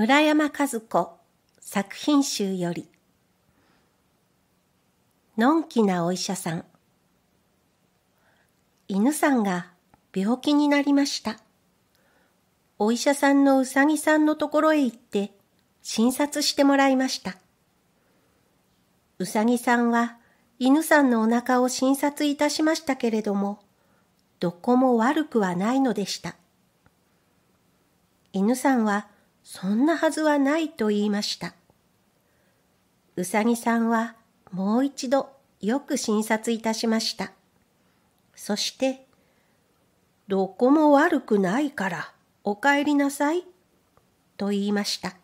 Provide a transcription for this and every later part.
村山和子作品集よりのんきなお医者さん犬さんが病気になりましたお医者さんのうさぎさんのところへ行って診察してもらいましたうさぎさんは犬さんのお腹を診察いたしましたけれどもどこも悪くはないのでした犬さんはそんなはずはないと言いました。うさぎさんはもう一度よく診察いたしました。そして、どこも悪くないからお帰りなさいと言いました。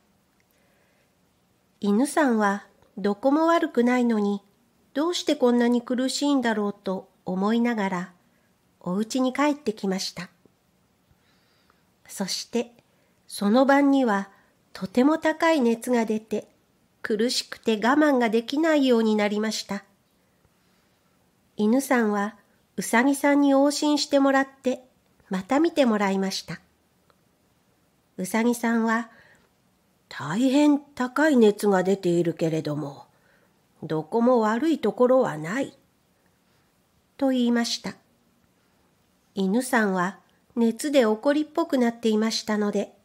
犬さんはどこも悪くないのにどうしてこんなに苦しいんだろうと思いながらお家に帰ってきました。そしてその晩にはとても高い熱が出て苦しくて我慢ができないようになりました。犬さんはうさぎさんに往診してもらってまた見てもらいました。うさぎさんは大変高い熱が出ているけれどもどこも悪いところはないと言いました。犬さんは熱で怒りっぽくなっていましたので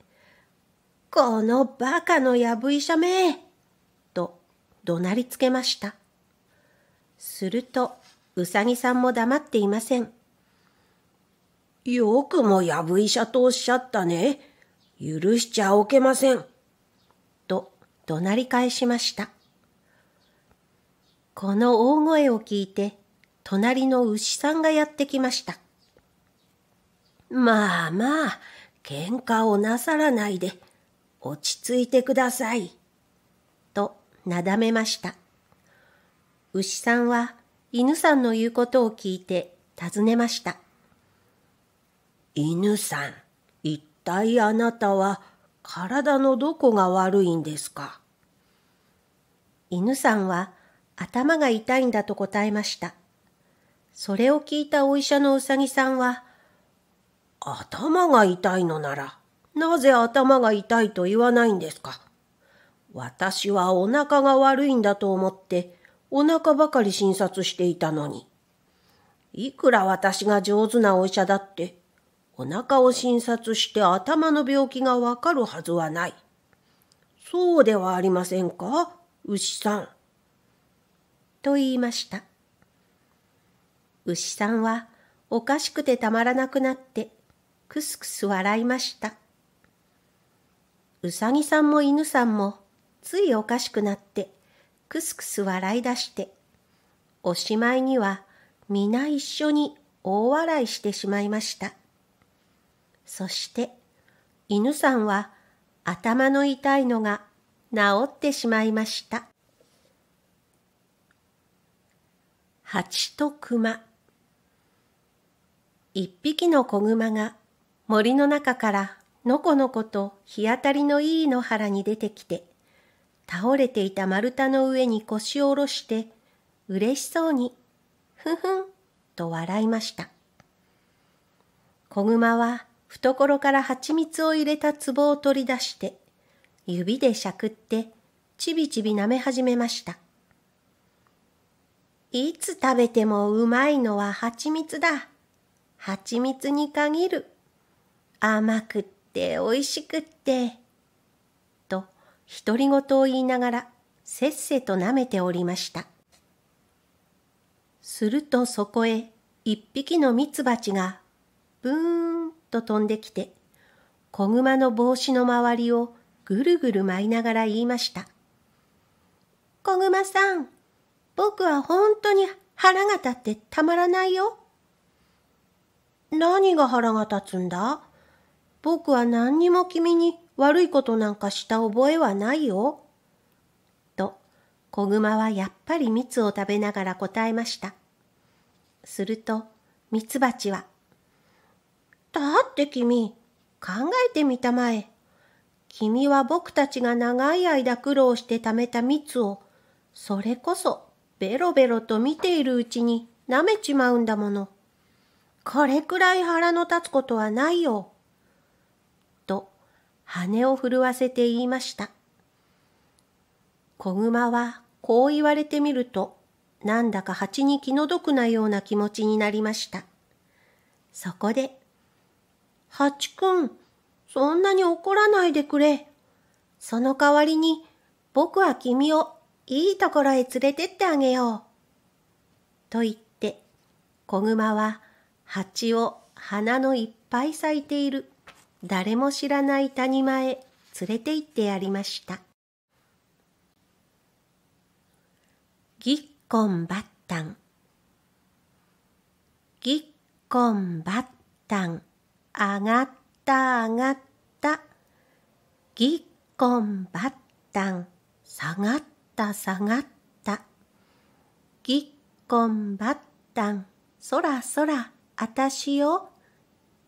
このバカのやぶ医者めと怒鳴りつけました。すると、うさぎさんも黙っていません。よくもやぶ医者とおっしゃったね。許しちゃおけません。と怒鳴り返しました。この大声を聞いて、隣の牛さんがやってきました。まあまあ、喧嘩をなさらないで、落ち着いてください。と、なだめました。牛さんは犬さんの言うことを聞いて尋ねました。犬さん、一体あなたは体のどこが悪いんですか犬さんは頭が痛いんだと答えました。それを聞いたお医者のうさぎさんは、頭が痛いのならなぜ頭が痛いと言わないんですか私はお腹が悪いんだと思ってお腹ばかり診察していたのに。いくら私が上手なお医者だってお腹を診察して頭の病気がわかるはずはない。そうではありませんか牛さん。と言いました。牛さんはおかしくてたまらなくなってくすくす笑いました。うさぎさんも犬さんもついおかしくなってくすくす笑い出しておしまいには皆一緒に大笑いしてしまいましたそして犬さんは頭の痛いのが治ってしまいました蜂と熊一匹の子熊が森の中からのこのこと日当たりのいい野原に出てきて、倒れていた丸太の上に腰を下ろして、嬉しそうに、ふふん、と笑いました。子熊は懐から蜂蜜を入れた壺を取り出して、指でしゃくって、ちびちび舐め始めました。いつ食べてもうまいのは蜂蜜だ。蜂蜜に限る。甘くってっておいしくって。と独り言を言いながらせっせとなめておりました。するとそこへ一匹のミツバチがブーンと飛んできて子まの帽子の周りをぐるぐる舞いながら言いました。子まさん、僕は本当に腹が立ってたまらないよ。何が腹が立つんだ僕は何にも君に悪いことなんかした覚えはないよ。と、子熊はやっぱり蜜を食べながら答えました。すると、ミツバチは、だって君、考えてみたまえ。君は僕たちが長い間苦労して貯めた蜜を、それこそベロベロと見ているうちに舐めちまうんだもの。これくらい腹の立つことはないよ。羽を震わせて言いました。子熊はこう言われてみると、なんだか蜂に気の毒なような気持ちになりました。そこで、蜂くん、そんなに怒らないでくれ。その代わりに、僕は君をいいところへ連れてってあげよう。と言って、子熊は蜂を花のいっぱい咲いている誰も知らない谷間へ連れて行ってやりました。ぎっこんばったん。ぎっこんばったん。上がった上がった。ぎっこんばったん。下がった下がった。ぎっこんばったん。そらそら、あたしよ。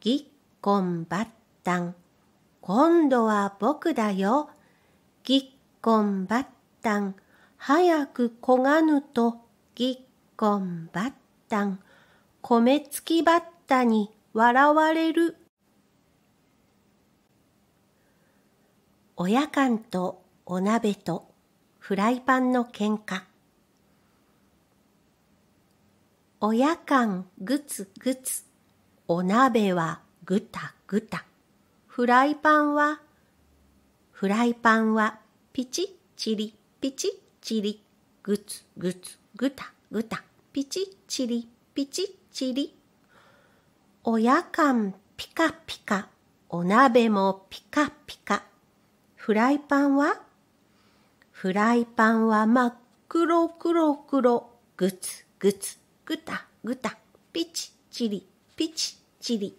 ぎっこんばったん。今度は僕だよ。ぎっこんばったん、早くこがぬと、ぎっこんばったん、米つきばったに笑われる。親んとお鍋とフライパンの喧嘩。親んぐつぐつ、お鍋はぐたぐた。フライパンは、フライパンは、ピチチリ、ピチチリ、グツグツ、グタグタ、ピチチリ、ピチチリ。おやかんピカピカ、お鍋もピカピカ。フライパンはフライパンは真っ黒黒黒、グツグツ、グタグタ、ピチチリ、ピチチリ。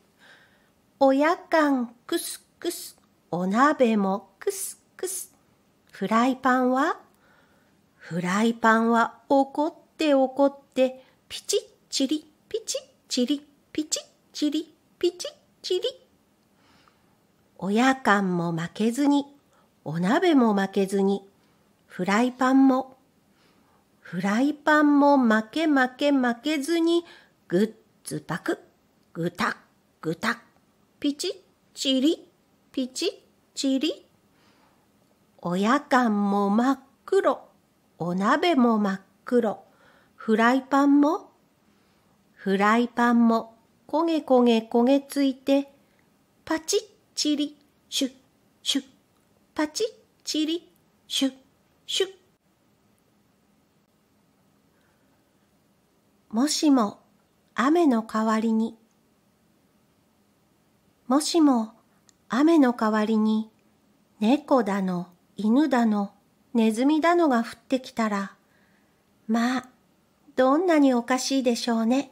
おやかんくすくす。お鍋もくすくす。フライパンはフライパンは怒って怒って、ピチッチリ、ピチッチリ、ピチッチリ、ピチッチリ。かんも負けずに、お鍋も負けずに、フライパンも、フライパンも負け負け負けずに、ぐっつぱく、ぐた、ぐた。ピチッチリピチッチリおやかんも真っ黒お鍋も真っ黒フライパンもフライパンも焦げ焦げ焦げついてパチッチリシュッシュッパチッチリシュッシュッもしも雨の代わりにもしも雨の代わりに猫だの犬だのネズミだのが降ってきたらまあどんなにおかしいでしょうね。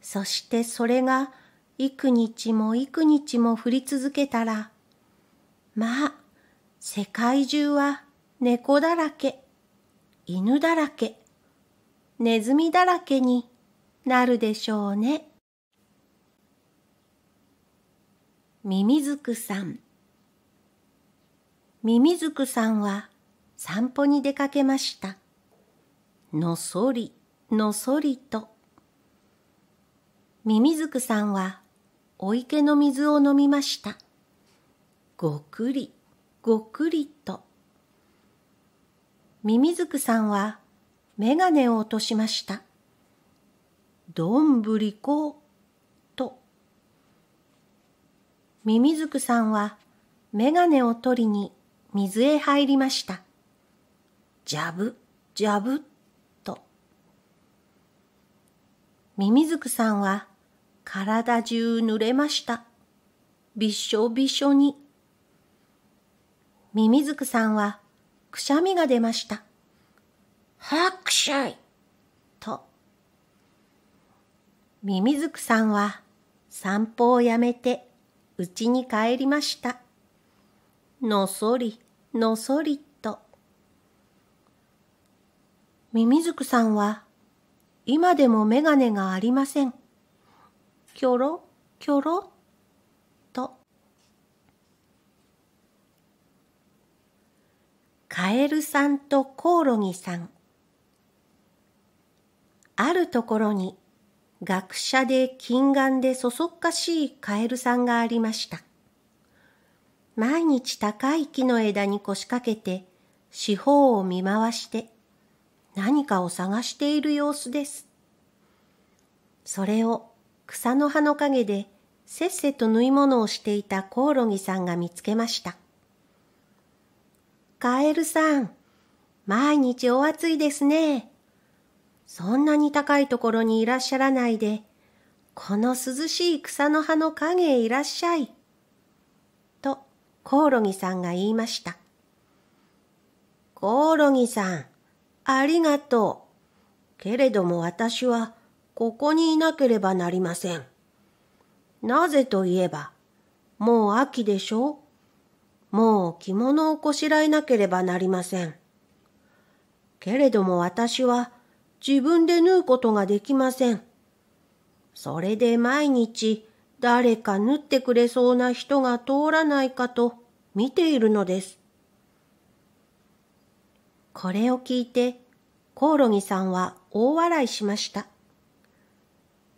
そしてそれが幾日も幾日も降り続けたらまあ世界中は猫だらけ犬だらけネズミだらけになるでしょうね。ミミズクさんミミズクさんは散歩に出かけました。のそりのそりと。ミミズクさんはお池の水を飲みました。ごくりごくりと。ミミズクさんは眼鏡を落としました。どんぶりこミミズクさんはメガネを取りに水へ入りました。ジャブ、ジャブ、と。ミミズクさんは体中濡れました。びっしょびしょに。ミミズクさんはくしゃみが出ました。はくしゃいと。ミミズクさんは散歩をやめてうちに帰りました。のそりのそりと。ミミズクさんは今でもメガネがありません。きょろきょろと。カエルさんとコオロギさん。あるところに学者で近眼でそそっかしいカエルさんがありました。毎日高い木の枝に腰掛けて、四方を見回して、何かを探している様子です。それを草の葉の陰でせっせと縫い物をしていたコオロギさんが見つけました。カエルさん、毎日お暑いですね。そんなに高いところにいらっしゃらないで、この涼しい草の葉の陰へいらっしゃい。と、コオロギさんが言いました。コオロギさん、ありがとう。けれども私は、ここにいなければなりません。なぜといえば、もう秋でしょもう着物をこしらえなければなりません。けれども私は、自分で縫うことができません。それで毎日誰か縫ってくれそうな人が通らないかと見ているのです。これを聞いてコオロギさんは大笑いしました。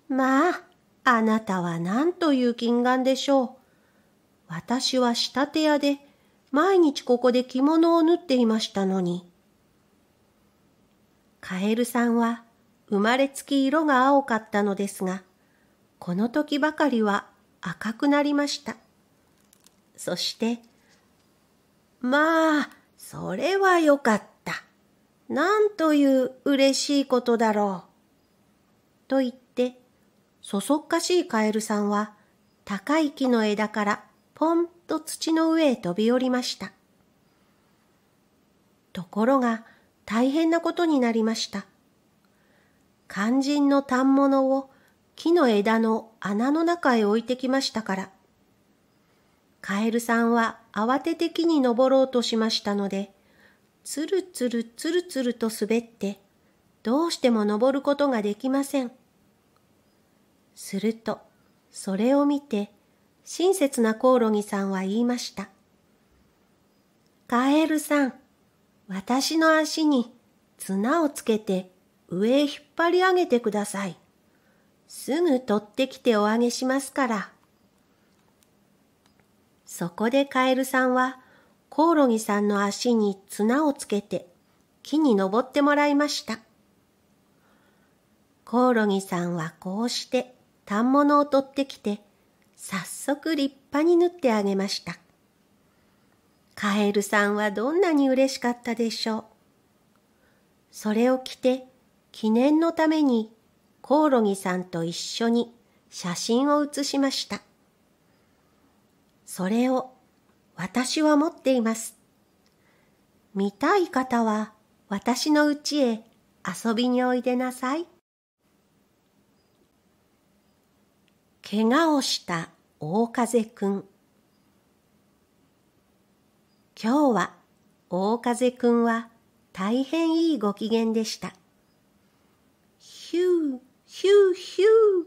まあ、あなたは何という金眼でしょう。私は仕立て屋で毎日ここで着物を縫っていましたのに。カエルさんは生まれつき色が青かったのですが、この時ばかりは赤くなりました。そして、まあ、それはよかった。なんという嬉しいことだろう。と言って、そそっかしいカエルさんは、高い木の枝からポンと土の上へ飛び降りました。ところが、大変なことになりました。肝心の反物を木の枝の穴の中へ置いてきましたから。カエルさんは慌てて木に登ろうとしましたので、つるつるつるつると滑って、どうしても登ることができません。すると、それを見て、親切なコオロギさんは言いました。カエルさん、私の足に綱をつけて上へ引っ張り上げてください。すぐ取ってきておあげしますから。そこでカエルさんはコオロギさんの足に綱をつけて木に登ってもらいました。コオロギさんはこうして反物を取ってきて、早速立派に縫ってあげました。カエルさんはどんなに嬉しかったでしょう。それを着て記念のためにコオロギさんと一緒に写真を写しました。それを私は持っています。見たい方は私の家へ遊びにおいでなさい。怪我をした大風くん。今日は大風くんは大変いいご機嫌でした。ヒュー、ヒュー、ヒュー。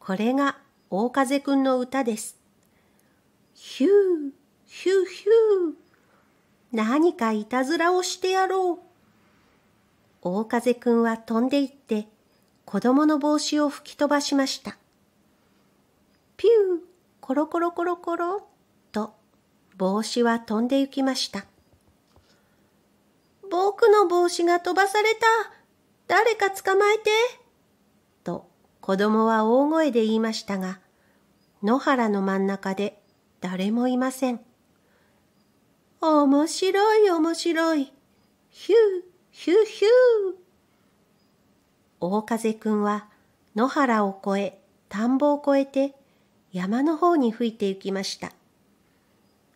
これが大風くんの歌です。ヒュー、ヒュー、ヒュー。何かいたずらをしてやろう。大風くんは飛んでいって子供の帽子を吹き飛ばしました。ピュー、コロコロコロコロと帽子は飛んで行きました。僕の帽子が飛ばされた。誰か捕まえて。と子供は大声で言いましたが、野原の真ん中で誰もいません。面白い面白い。ヒュー、ヒューヒュー。大風くんは野原を越え、田んぼを越えて山の方に吹いて行きました。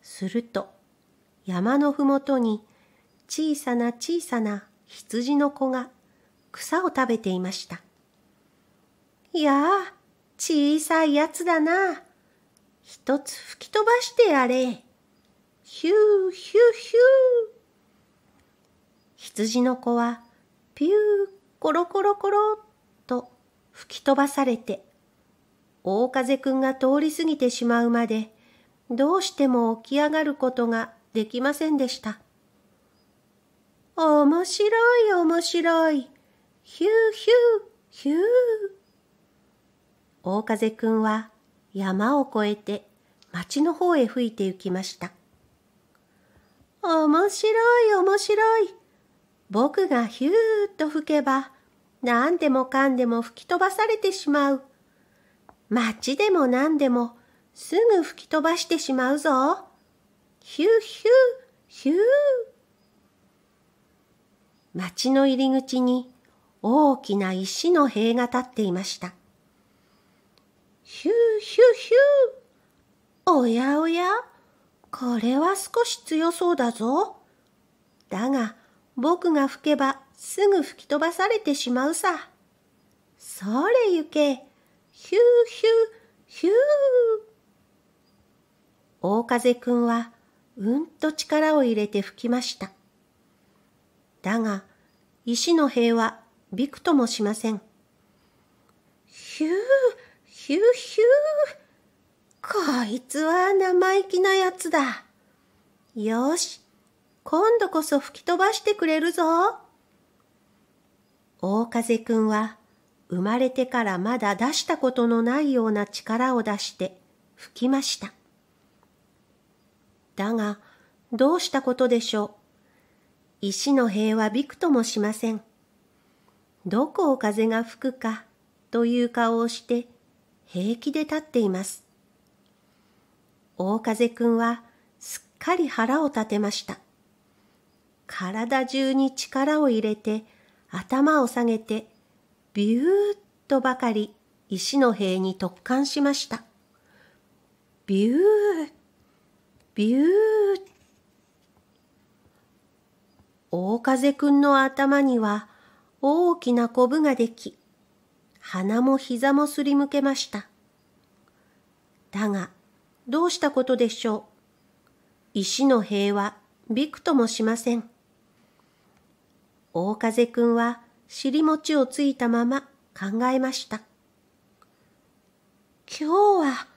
すると山のふもとに小さな小さな羊の子が草を食べていました。いやあ、小さいやつだな。一つ吹き飛ばしてやれ。ヒューヒューヒュー。羊の子はピューコロコロコロと吹き飛ばされて、大風くんが通り過ぎてしまうまでどうしても起き上がることができませんでした。面白い面白い。ヒューヒューヒュー。大風くんは山を越えて町の方へ吹いて行きました。面白い面白い。僕がヒューっと吹けば何でもかんでも吹き飛ばされてしまう。町でも何でもすぐ吹き飛ばしてしまうぞ。ヒューヒュー、ヒュー。町の入り口に大きな石の塀が立っていました。ヒューヒューヒュー。おやおや、これは少し強そうだぞ。だが、僕が吹けばすぐ吹き飛ばされてしまうさ。それゆけ、ヒューヒュー、ヒュー。大風くんはうんと力を入れて吹きました。だが、石の塀はびくともしません。ヒュー、ヒューヒュー。こいつは生意気なやつだ。よし、今度こそ吹き飛ばしてくれるぞ。大風くんは生まれてからまだ出したことのないような力を出して吹きました。だが、どうしたことでしょう。石の塀はびくともしません。どこを風が吹くかという顔をして平気で立っています。大風くんはすっかり腹を立てました。体中に力を入れて頭を下げてビューッとばかり石の塀に突貫しました。ビューッビュー大風くんの頭には大きなコブができ、鼻も膝もすりむけました。だが、どうしたことでしょう。石の塀はびくともしません。大風くんは尻餅をついたまま考えました。今日は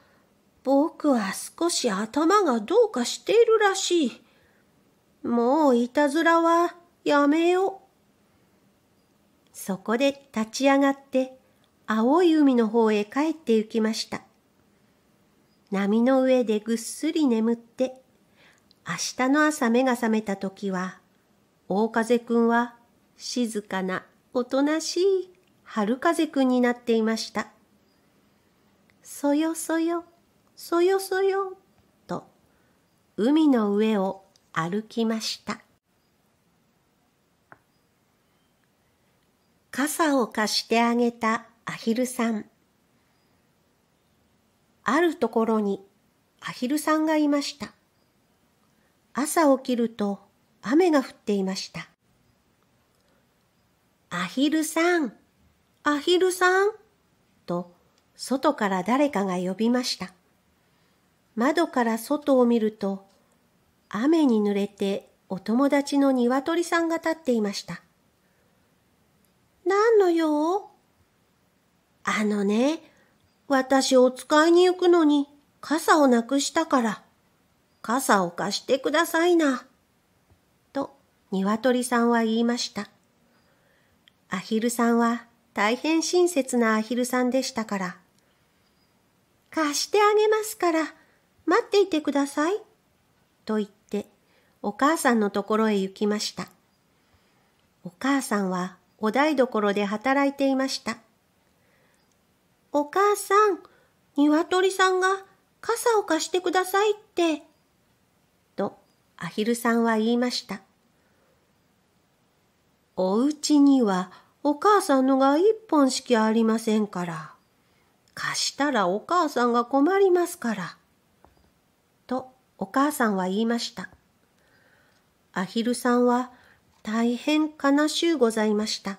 僕は少し頭がどうかしているらしい。もういたずらはやめよう。そこで立ち上がって青い海の方へ帰って行きました。波の上でぐっすり眠って、明日の朝目が覚めた時は、大風くんは静かなおとなしい春風くんになっていました。そよそよ。そよそよと海の上を歩きました傘を貸してあげたアヒルさんあるところにアヒルさんがいました朝起きると雨が降っていましたアヒルさんアヒルさんと外から誰かが呼びました窓から外を見ると、雨に濡れてお友達の鶏さんが立っていました。何の用あのね、私お使いに行くのに傘をなくしたから、傘を貸してくださいな。と、鶏さんは言いました。アヒルさんは大変親切なアヒルさんでしたから、貸してあげますから、待っていてください。と言って、お母さんのところへ行きました。お母さんはお台所で働いていました。お母さん、鶏さんが傘を貸してくださいって、とアヒルさんは言いました。お家にはお母さんのが一本しかありませんから、貸したらお母さんが困りますから、お母さんは言いました。アヒルさんは大変悲しゅうございました。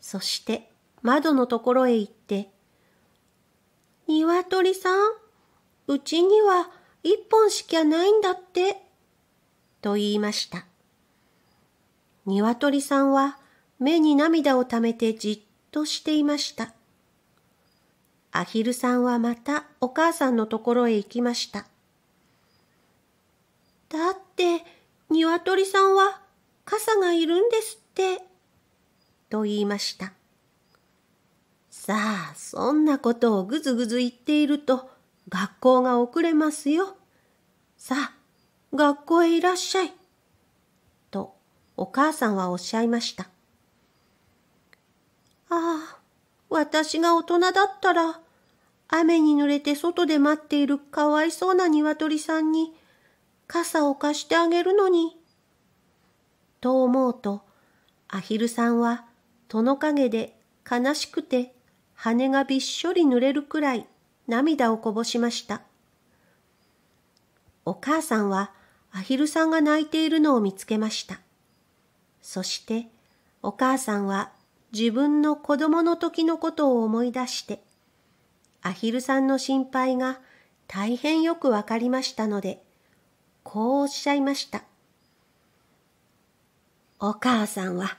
そして窓のところへ行って、ニワトリさん、うちには一本しきゃないんだって、と言いました。ニワトリさんは目に涙をためてじっとしていました。アヒルさんはまたお母さんのところへ行きました。だってニワトリさんは傘がいるんですって。と言いました。さあ、そんなことをぐずぐず言っていると学校が遅れますよ。さあ、学校へいらっしゃい。とお母さんはおっしゃいました。ああ、私が大人だったら、雨に濡れて外で待っているかわいそうな鶏さんに、傘を貸してあげるのに。と思うと、アヒルさんは、戸の陰で悲しくて羽がびっしょり濡れるくらい涙をこぼしました。お母さんはアヒルさんが泣いているのを見つけました。そしてお母さんは自分の子供の時のことを思い出して、アヒルさんの心配が大変よくわかりましたので、こうおっしゃいました。お母さんは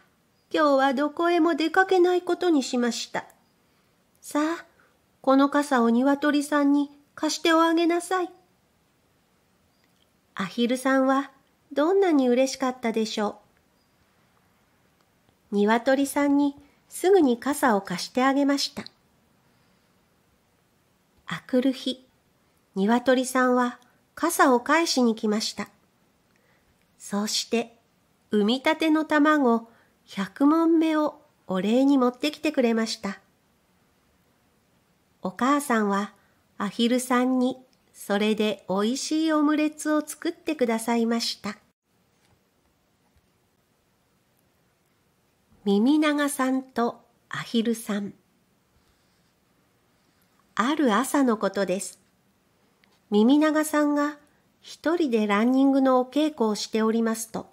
今日はどこへも出かけないことにしました。さあ、この傘を鶏さんに貸しておあげなさい。アヒルさんはどんなに嬉しかったでしょう。鶏さんにすぐに傘を貸してあげました。あくる日、鶏さんは傘を返しに来ました。そして、産みたての卵100問目をお礼に持ってきてくれました。お母さんはアヒルさんにそれでおいしいオムレツを作ってくださいました。耳長さんとアヒルさん。ある朝のことです。耳長さんが一人でランニングのお稽古をしておりますと、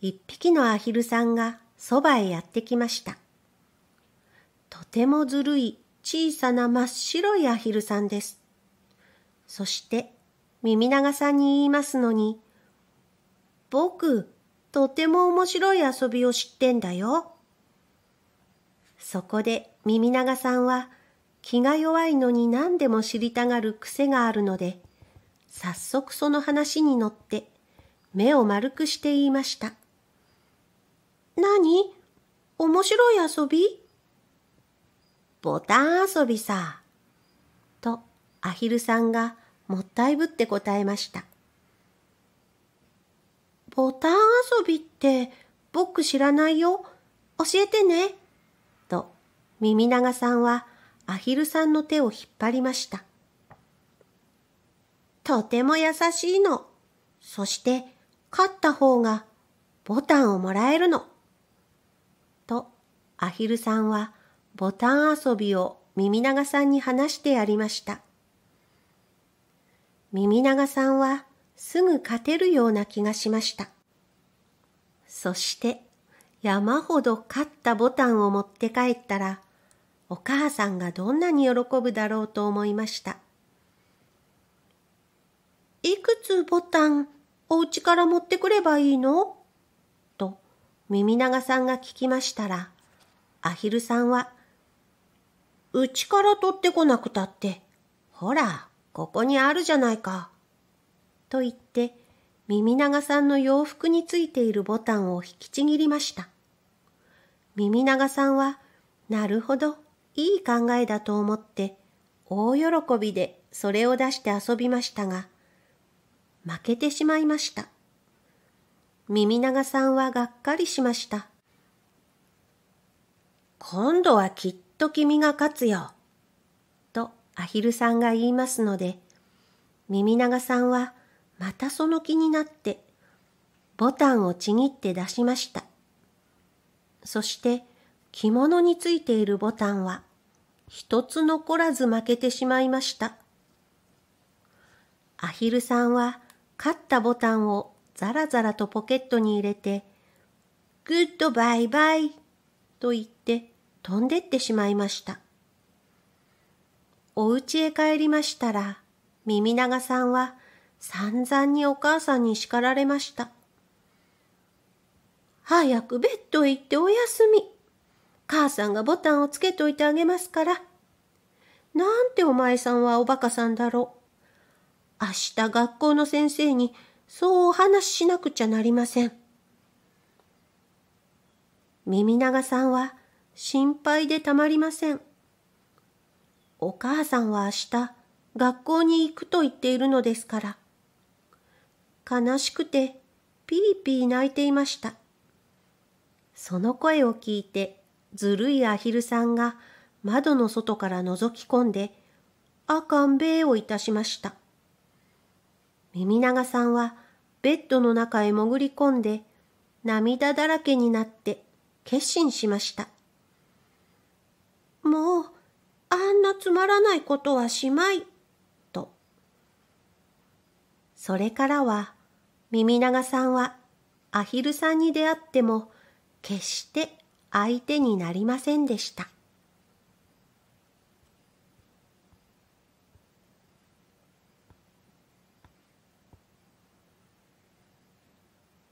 一匹のアヒルさんがそばへやってきました。とてもずるい小さな真っ白いアヒルさんです。そして耳長さんに言いますのに、僕、とても面白い遊びを知ってんだよ。そこで耳長さんは気が弱いのに何でも知りたがる癖があるので、早速その話に乗って、目を丸くして言いました。何面白い遊びボタン遊びさ。と、アヒルさんがもったいぶって答えました。ボタン遊びって僕知らないよ。教えてね。と、耳長さんはアヒルさんの手を引っ張りました。とても優しいの。そして、勝った方がボタンをもらえるの。と、アヒルさんはボタン遊びを耳長さんに話してやりました。耳長さんはすぐ勝てるような気がしました。そして、山ほど勝ったボタンを持って帰ったら、お母さんがどんなに喜ぶだろうと思いました。いくつボタンお家から持ってくればいいのと耳長さんが聞きましたら、アヒルさんは、うちから取ってこなくたって、ほら、ここにあるじゃないか。と言って、耳長さんの洋服についているボタンを引きちぎりました。耳長さんは、なるほど、いい考えだと思って大喜びでそれを出して遊びましたが、負けてしまいました。耳長さんはがっかりしました。今度はきっと君が勝つよ。とアヒルさんが言いますので、耳長さんはまたその気になってボタンをちぎって出しました。そして着物についているボタンは一つ残らず負けてしまいました。アヒルさんは勝ったボタンをザラザラとポケットに入れて、グッドバイバイと言って飛んでってしまいました。お家へ帰りましたら、耳長さんは散々にお母さんに叱られました。早くベッドへ行っておやすみ。母さんがボタンをつけといてあげますから。なんてお前さんはおバカさんだろう。明日学校の先生にそうお話ししなくちゃなりません。耳長さんは心配でたまりません。お母さんは明日学校に行くと言っているのですから。悲しくてピーピー泣いていました。その声を聞いてずるいアヒルさんが窓の外から覗き込んで、あかんべえをいたしました。耳長さんはベッドの中へ潜り込んで、涙だらけになって決心しました。もう、あんなつまらないことはしまい、と。それからは、耳長さんはアヒルさんに出会っても、決して相手になりませんでした。